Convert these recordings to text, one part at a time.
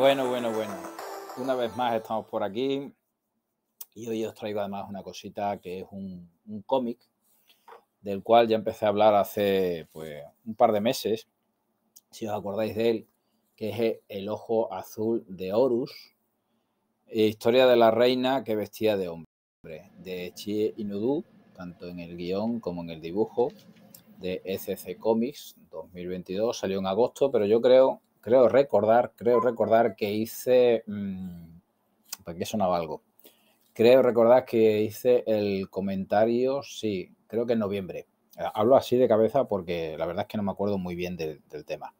Bueno, bueno, bueno. Una vez más estamos por aquí y hoy os traigo además una cosita que es un, cómic del cual ya empecé a hablar hace pues, un par de meses, si os acordáis de él, que es El ojo azul de Horus, eh, historia de la reina que vestía de hombre, de Chie Inudú, tanto en el guión como en el dibujo, de SC e Comics 2022, salió en agosto, pero yo creo creo recordar, creo recordar que hice, mm, porque sonaba algo? Creo recordar que hice el comentario, sí, creo que en noviembre. Eh, hablo así de cabeza porque la verdad es que no me acuerdo muy bien del tema.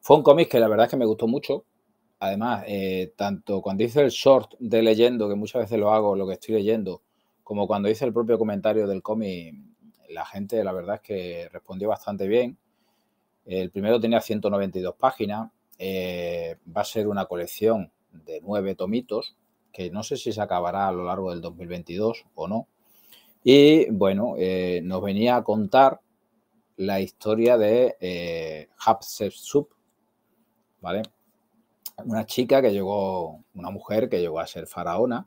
Fue un cómic que la verdad es que me gustó mucho. Además, eh, tanto cuando hice el short de leyendo, que muchas veces lo hago, lo que estoy leyendo, como cuando hice el propio comentario del cómic, la gente la verdad es que respondió bastante bien. El primero tenía 192 páginas. Eh, va a ser una colección de nueve tomitos, que no sé si se acabará a lo largo del 2022 o no. Y bueno, eh, nos venía a contar la historia de eh, Hatshepsut, ¿vale? Una chica que llegó, una mujer que llegó a ser faraona,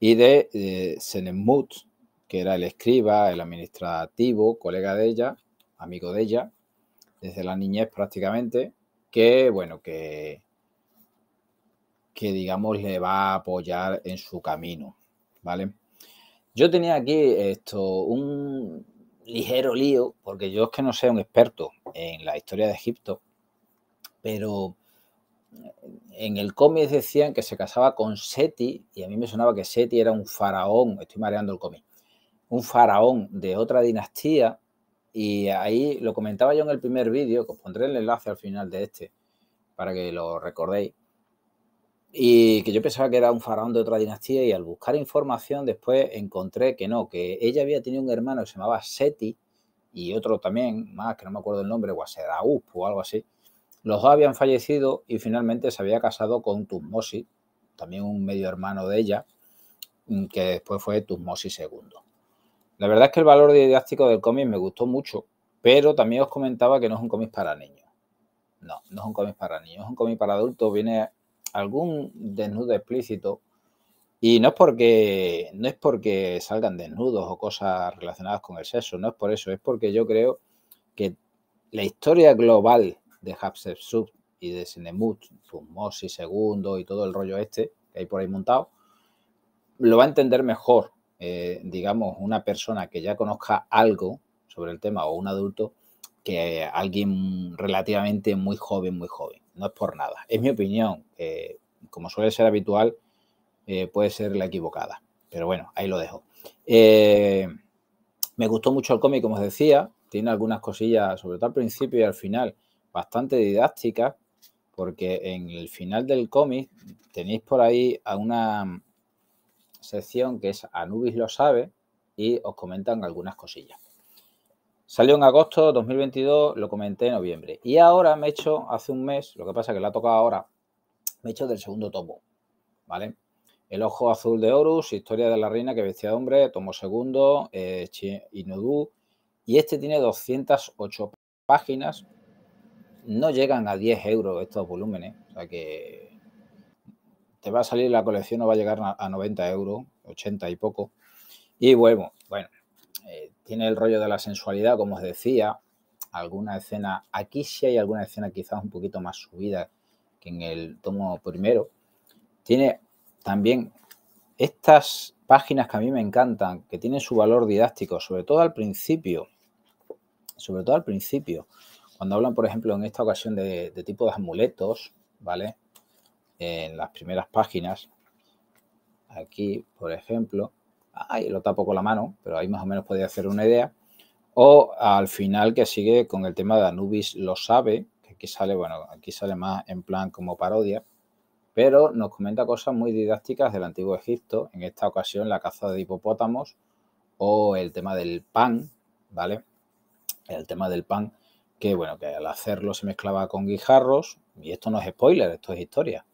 y de eh, Senemut, que era el escriba, el administrativo, colega de ella, amigo de ella, desde la niñez prácticamente, que bueno, que, que digamos le va a apoyar en su camino, ¿vale? Yo tenía aquí esto, un ligero lío, porque yo es que no soy un experto en la historia de Egipto, pero en el cómic decían que se casaba con Seti, y a mí me sonaba que Seti era un faraón, estoy mareando el cómic, un faraón de otra dinastía y ahí lo comentaba yo en el primer vídeo, que os pondré el enlace al final de este, para que lo recordéis. Y que yo pensaba que era un faraón de otra dinastía y al buscar información después encontré que no, que ella había tenido un hermano que se llamaba Seti y otro también, más que no me acuerdo el nombre, Wasedaus o algo así. Los dos habían fallecido y finalmente se había casado con Tutmosis, también un medio hermano de ella, mm, que después fue Tutmosis II. La verdad es que el valor didáctico del cómic me gustó mucho, pero también os comentaba que no es un cómic para niños. No, no es un cómic para niños, es un cómic para adultos. Viene algún desnudo explícito. Y no es porque no es porque salgan desnudos o cosas relacionadas con el sexo, no es por eso, es porque yo creo que la historia global de Sub y de Sinemut, Fumosi, II y todo el rollo este que hay por ahí montado, lo va a entender mejor eh, digamos, una persona que ya conozca algo sobre el tema o un adulto que alguien relativamente muy joven, muy joven. No es por nada. Es mi opinión. como suele ser habitual, eh, puede ser la equivocada. Pero bueno, ahí lo dejo. Eh, me gustó mucho el cómic, como os decía. Tiene algunas cosillas, sobre todo al principio y al final, bastante didácticas porque en el final del cómic tenéis por ahí a una, sección que es Anubis lo sabe y os comentan algunas cosillas. Salió en agosto 2022, lo comenté en noviembre. Y ahora me he hecho, hace un mes, lo que pasa que la ha tocado ahora, me he hecho del segundo tomo, ¿vale? El ojo azul de Horus, Historia de la reina que vestía de hombre, tomo segundo, eh, Inudu. Y este tiene 208 páginas. No llegan a 10 euros estos volúmenes, o sea que te va a salir la colección, no va a llegar a 90 euros, 80 y poco. Y bueno, bueno, eh, tiene el rollo de la sensualidad, como os decía, alguna escena, aquí si hay alguna escena quizás un poquito más subida que en el tomo primero. Tiene también estas páginas que a mí me encantan, que tienen su valor didáctico, sobre todo al principio, sobre todo al principio, cuando hablan, por ejemplo, en esta ocasión de tipo de amuletos, ¿vale? en las primeras páginas, aquí, por ejemplo, ahí lo tapo con la mano, pero ahí más o menos podéis hacer una idea, o al final que sigue con el tema de Anubis lo sabe, que aquí sale, bueno, aquí sale más en plan como parodia, pero nos comenta cosas muy didácticas del antiguo Egipto, en esta ocasión la caza de hipopótamos o el tema del pan, ¿vale? El tema del pan, que bueno, que al hacerlo se mezclaba con guijarros, y esto no es spoiler, esto es historia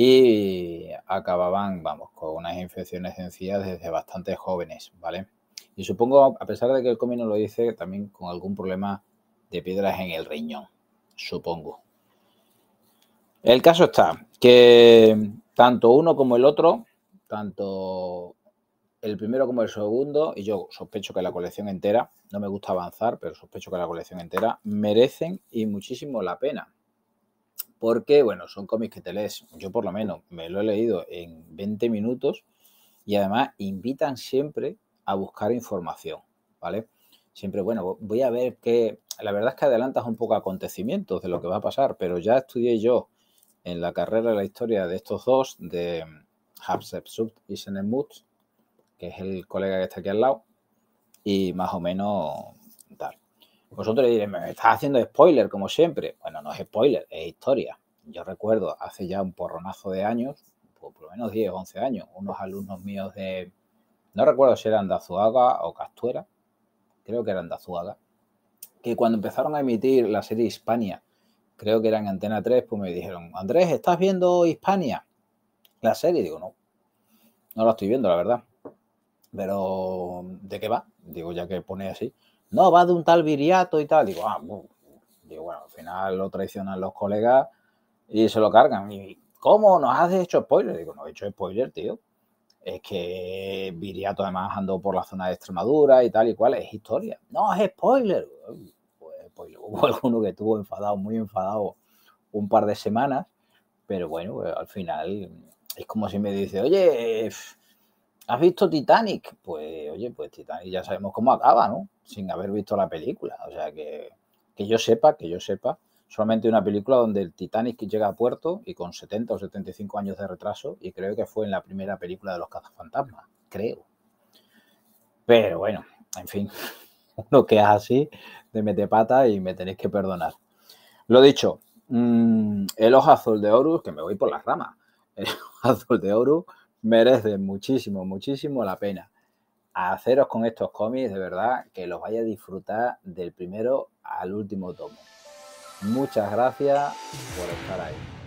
y acababan, vamos, con unas infecciones sencillas desde bastante jóvenes, ¿vale? Y supongo, a pesar de que el comino lo dice, también con algún problema de piedras en el riñón, supongo. El caso está que tanto uno como el otro, tanto el primero como el segundo, y yo sospecho que la colección entera, no me gusta avanzar, pero sospecho que la colección entera, merecen y muchísimo la pena porque, bueno, son cómics que te lees, yo por lo menos me lo he leído en 20 minutos y además invitan siempre a buscar información, ¿vale? Siempre, bueno, voy a ver que, la verdad es que adelantas un poco acontecimientos de lo que va a pasar, pero ya estudié yo en la carrera de la historia de estos dos, de mm, Hapsepsut y Senemut, que es el colega que está aquí al lado, y más o menos tal. Vosotros diréis, me estás haciendo spoiler como siempre. Bueno, no es spoiler, es historia. Yo recuerdo hace ya un porronazo de años, pues, por lo menos 10, 11 años, unos alumnos míos de, no recuerdo si eran de Azuaga o Castuera, creo que eran de Azuaga, que cuando empezaron a emitir la serie Hispania, creo que eran Antena 3, pues me dijeron, Andrés, ¿estás viendo Hispania? La serie, digo, no, no la estoy viendo, la verdad. Pero, ¿de qué va? Digo, ya que pone así no, va de un tal Viriato y tal. Ah, Digo, bueno, al final lo traicionan los colegas y se lo cargan. ¿Y cómo nos has hecho spoiler? Digo, no he hecho spoiler, tío. Es que Viriato además andó por la zona de Extremadura y tal y cual, es historia. No, es spoiler. spoiler. Pues, pues, hubo alguno que estuvo enfadado, muy enfadado, un par de semanas, pero bueno, pues, al final es como si me dice, oye, eh, ¿Has visto Titanic? Pues, oye, pues Titanic ya sabemos cómo acaba, ¿no? Sin haber visto la película. O sea, que, que yo sepa, que yo sepa, solamente una película donde el Titanic llega a puerto y con 70 o 75 años de retraso, y creo que fue en la primera película de los cazafantasmas, creo. Pero bueno, en fin, uno que es así de mete pata y me tenéis que perdonar. Lo dicho, mm, el ojo azul de Horus, que me voy por las ramas, el ojo azul de Horus merece muchísimo, muchísimo la pena. haceros con estos cómics, de verdad, que los vaya a disfrutar del primero al último tomo. Muchas gracias por estar ahí.